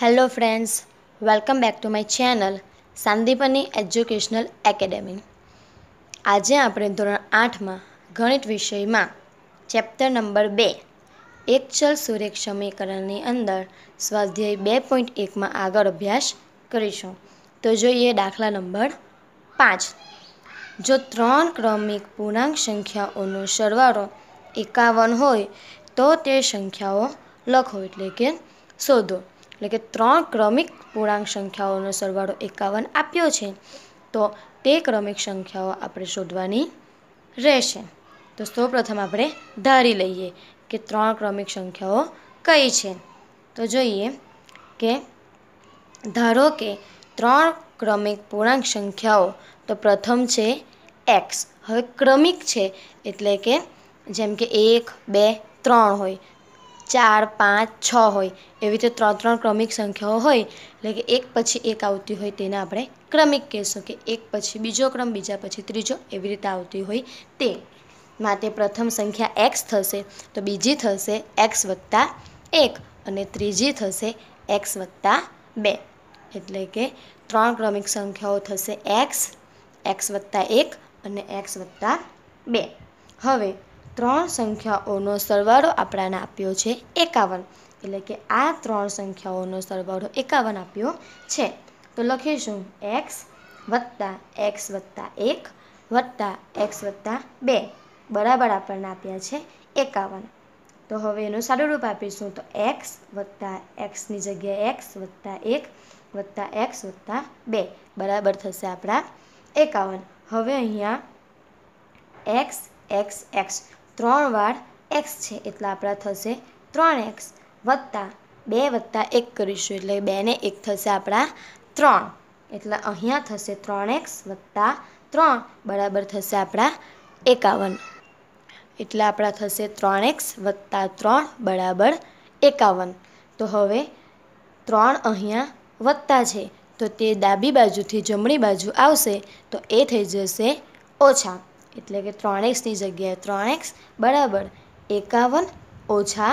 hello friends welcome back to my channel Sandipani educational academy આજે આપણે ધોરણ આઠમાં ગણિત વિષયમાં ચેપ્ટર નંબર બે એક ચલ સુરેખ સમીકરણની અંદર સ્વાધ્યાય બે પોઈન્ટ એકમાં આગળ અભ્યાસ કરીશું તો જોઈએ દાખલા નંબર પાંચ જો ત્રણ ક્રમિક પૂર્ણાંક સંખ્યાઓનો સરવાળો એકાવન હોય તો તે સંખ્યાઓ લખો એટલે કે શોધો એટલે કે ત્રણ ક્રમિક પૂર્ણાંક સંખ્યાઓનો સરવાળો એકાવન આપ્યો છે તો તે ક્રમિક સંખ્યાઓ આપણે શોધવાની રહેશે તો સૌપ્રથમ આપણે ધારી લઈએ કે ત્રણ ક્રમિક સંખ્યાઓ કઈ છે તો જોઈએ કે ધારો કે ત્રણ ક્રમિક પૂર્ણાંક સંખ્યાઓ તો પ્રથમ છે એક્સ હવે ક્રમિક છે એટલે કે જેમ કે એક બે ત્રણ હોય ચાર પાંચ છ હોય એવી રીતે ત્રણ ત્રણ ક્રમિક સંખ્યાઓ હોય એટલે કે એક પછી એક આવતી હોય તેને આપણે ક્રમિક કહેશું કે એક પછી બીજો ક્રમ બીજા પછી ત્રીજો એવી રીતે આવતી હોય તે માટે પ્રથમ સંખ્યા એક્સ થશે તો બીજી થશે એક્સ વત્તા એક અને ત્રીજી થશે એક્સ વત્તા બે એટલે કે ત્રણ ક્રમિક સંખ્યાઓ થશે એક્સ એક્સ વત્તા એક અને એક્સ વત્તા બે હવે ત્રણ સંખ્યાઓનો સરવાળો આપણાને આપ્યો છે એકાવન એટલે કે આ ત્રણ સંખ્યાઓનો સરવાળો એકાવન આપ્યો છે તો લખીશું એક્સ વત્તા એક્સ વત્તા એક વત્તા એક્સ વત્તા બે બરાબર આપણને આપ્યા છે એકાવન તો હવે એનું સારું રૂપ આપીશું તો એક્સ વત્તા એક્સની જગ્યાએ એક્સ વત્તા એક વત્તા એક્સ વત્તા બે બરાબર થશે આપણા એકાવન હવે અહીંયા એક્સ એક્સ એક્સ ત્રણ વાર એક્સ છે એટલે આપણા થશે ત્રણ એક્સ વત્તા બે વત્તા એક કરીશું એટલે બેને એક થશે આપણા ત્રણ એટલે અહીંયા થશે ત્રણ એક્સ વત્તા ત્રણ બરાબર થશે આપણા એકાવન એટલે આપણા થશે ત્રણ એક્સ વત્તા ત્રણ બરાબર એકાવન તો હવે ત્રણ અહીંયા વત્તા છે તો તે ડાબી બાજુથી જમણી બાજુ આવશે તો એ થઈ જશે ઓછા એટલે કે ત્રણ એક્સની જગ્યાએ ત્રણ એક્સ બરાબર એકાવન ઓછા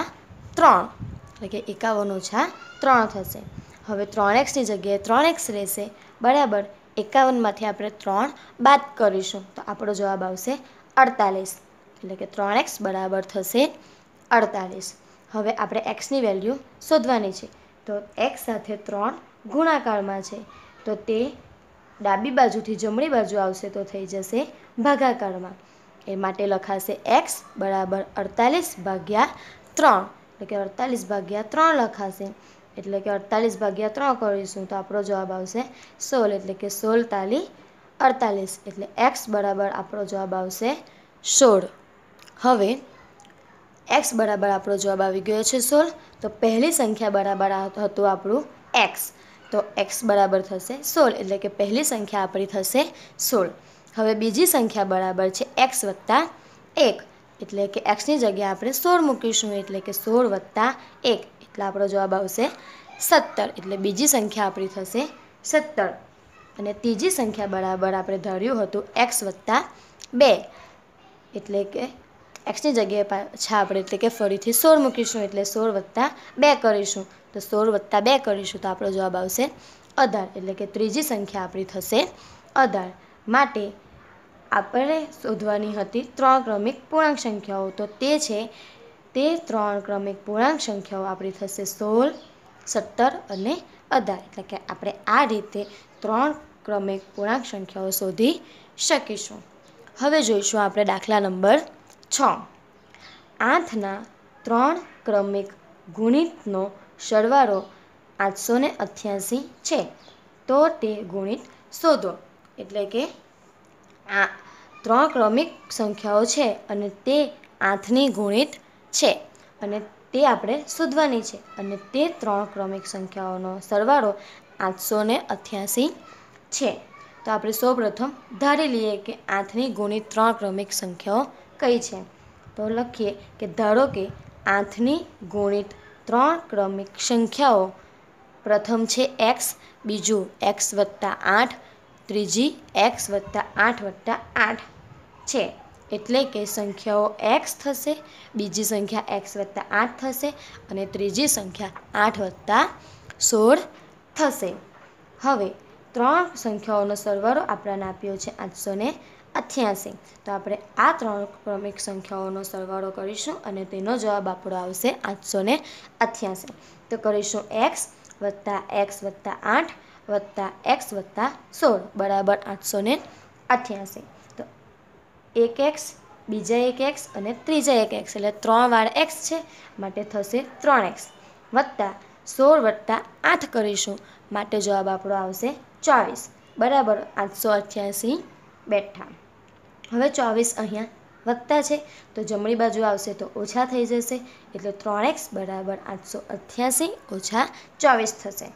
ત્રણ એટલે કે એકાવન ઓછા ત્રણ થશે હવે ત્રણ એક્સની જગ્યાએ ત્રણ એક્સ રહેશે બરાબર એકાવનમાંથી આપણે ત્રણ બાદ કરીશું તો આપણો જવાબ આવશે અડતાલીસ એટલે કે ત્રણ એક્સ બરાબર થશે અડતાલીસ હવે આપણે એક્સની વેલ્યુ શોધવાની છે તો એક્સ સાથે ત્રણ ગુણાકારમાં છે તો તે ડાબી બાજુથી જમણી બાજુ આવશે તો થઈ જશે ભાગાકારમાં એ માટે લખાશે એક્સ બરાબર અડતાલીસ ભાગ્યા ત્રણ એટલે કે અડતાલીસ ભાગ્યા ત્રણ લખાશે એટલે કે અડતાલીસ ભાગ્યા ત્રણ કરીશું તો આપણો જવાબ આવશે સોળ એટલે કે સોળ તાલી અડતાલીસ એટલે એક્સ બરાબર આપણો જવાબ આવશે સોળ હવે એક્સ બરાબર આપણો જવાબ આવી ગયો છે સોળ તો પહેલી સંખ્યા બરાબર હતું આપણું એક્સ તો એક્સ બરાબર થશે સોળ એટલે કે પહેલી સંખ્યા આપણી થશે સોળ હવે બીજી સંખ્યા બરાબર છે એક્સ વત્તા એક એટલે કે એક્સની જગ્યાએ આપણે સોળ મૂકીશું એટલે કે સોળ વત્તા એક એટલે આપણો જવાબ આવશે સત્તર એટલે બીજી સંખ્યા આપણી થશે સત્તર અને ત્રીજી સંખ્યા બરાબર આપણે ધાર્યું હતું એક્સ વત્તા બે એટલે કે એક્સની જગ્યાએ પાછા આપણે એટલે કે ફરીથી સોળ મૂકીશું એટલે સોળ વત્તા બે કરીશું તો સોળ વત્તા બે કરીશું તો આપણો જવાબ આવશે અઢાર એટલે કે ત્રીજી સંખ્યા આપણી થશે અઢાર માટે આપણે શોધવાની હતી ત્રણ ક્રમિક પૂર્ણાંક સંખ્યાઓ તો તે છે તે ત્રણ ક્રમિક પૂર્ણાંક સંખ્યાઓ આપણી થશે સોળ સત્તર અને અઢાર એટલે કે આપણે આ રીતે ત્રણ ક્રમિક પૂર્ણાંક સંખ્યાઓ શોધી શકીશું હવે જોઈશું આપણે દાખલા નંબર છ આઠના ત્રણ ક્રમિક ગુણિતનો સરવાળો આઠસો ને અઠ્યાસી છે તો તે ગુણિત શોધો એટલે કે આ ત્રણ ક્રમિક સંખ્યાઓ છે અને તે આઠની ગુણિત છે અને તે આપણે શોધવાની છે અને તે ત્રણ ક્રમિક સંખ્યાઓનો સરવાળો આઠસો ને અઠ્યાસી છે તો આપણે સૌપ્રથમ ધારી લઈએ કે આઠની ગુણિત ત્રણ ક્રમિક સંખ્યાઓ કઈ છે તો લખીએ કે ધારો કે આઠની ગુણિત ત્રણ ક્રમિક સંખ્યાઓ પ્રથમ છે એક્સ બીજું એક્સ વત્તા આઠ ત્રીજી એક્સ વત્તા આઠ વત્તા આઠ છે એટલે કે સંખ્યાઓ એક્સ થશે બીજી સંખ્યા એક્સ વત્તા આઠ થશે અને ત્રીજી સંખ્યા આઠ વત્તા સોળ થશે હવે ત્રણ સંખ્યાઓનો સરવાળો આપણાને આપ્યો છે આઠસો ને અઠ્યાસી તો આપણે આ ત્રણ ક્રમિક સંખ્યાઓનો સરવાળો કરીશું અને તેનો જવાબ આપણો આવશે આઠસો ને અઠ્યાસી તો કરીશું એક્સ વત્તા એક્સ વત્તા આઠ વત્તા એક્સ વત્તા સોળ બરાબર આઠસો ને અઠ્યાસી તો એક એક્સ બીજા એક એક્સ અને ત્રીજા એક એક્સ એટલે ત્રણ વાર એક્સ છે માટે થશે ત્રણ એક્સ વત્તા સોળ વત્તા આઠ કરીશું માટે જવાબ આપણો આવશે ચોવીસ બરાબર આઠસો અઠ્યાસી બેઠા હવે ચોવીસ અહીંયા વત્તા છે તો જમણી બાજુ આવશે તો ઓછા થઈ જશે એટલે ત્રણ એક્સ બરાબર આઠસો અઠ્યાસી ઓછા ચોવીસ થશે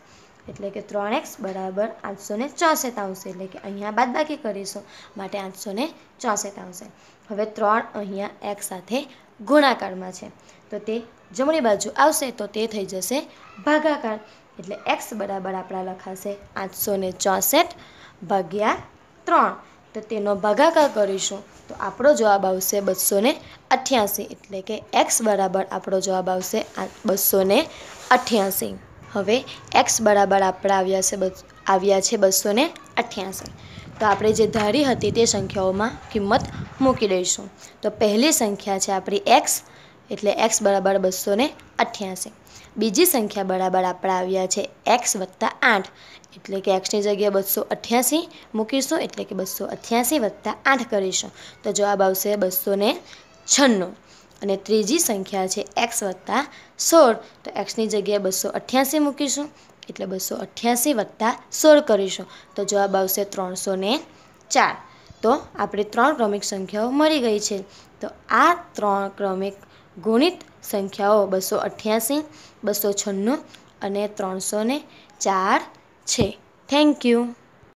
એટલે કે ત્રણ એક્સ બરાબર આઠસો ને ચોસઠ આવશે એટલે કે અહીંયા બાદબાકી કરીશું માટે આઠસો ને ચોસઠ આવશે હવે ત્રણ અહીંયા એક્સ સાથે ગુણાકારમાં છે તો તે જમણી બાજુ આવશે તો તે થઈ જશે ભાગાકાર એટલે એક્સ બરાબર આપણા લખાશે આઠસો ને ચોસઠ ભાગ્યા ત્રણ તો તેનો ભાગાકાર કરીશું તો આપણો જવાબ આવશે બસો ને અઠ્યાસી એટલે કે એક્સ બરાબર આપણો જવાબ આવશે બસો ને અઠ્યાસી હવે એક્સ બરાબર આપણા આવ્યા છે આવ્યા છે બસો ને અઠ્યાસી તો આપણે જે ધારી હતી તે સંખ્યાઓમાં કિંમત મૂકી દઈશું તો પહેલી સંખ્યા છે આપણી એક્સ એટલે એક્સ બરાબર બસો ને અઠ્યાસી બીજી સંખ્યા બરાબર આપણે આવ્યા છે એક્સ વત્તા આઠ એટલે કે એક્સની જગ્યાએ બસો અઠ્યાસી મૂકીશું એટલે કે બસો અઠ્યાસી વત્તા આઠ કરીશું તો જવાબ આવશે બસો ને છન્નું અને ત્રીજી સંખ્યા છે એક્સ વત્તા સોળ તો એક્સની જગ્યાએ બસો અઠ્યાસી મૂકીશું એટલે બસો અઠ્યાસી વત્તા સોળ કરીશું તો જવાબ આવશે ત્રણસો ને ચાર તો આપણે ત્રણ ક્રમિક સંખ્યાઓ મળી ગઈ છે તો આ ત્રણ ક્રમિક ગુણિત સંખ્યાઓ બસો અઠ્યાસી બસો છન્નું અને ત્રણસો ચાર છે થેન્ક યુ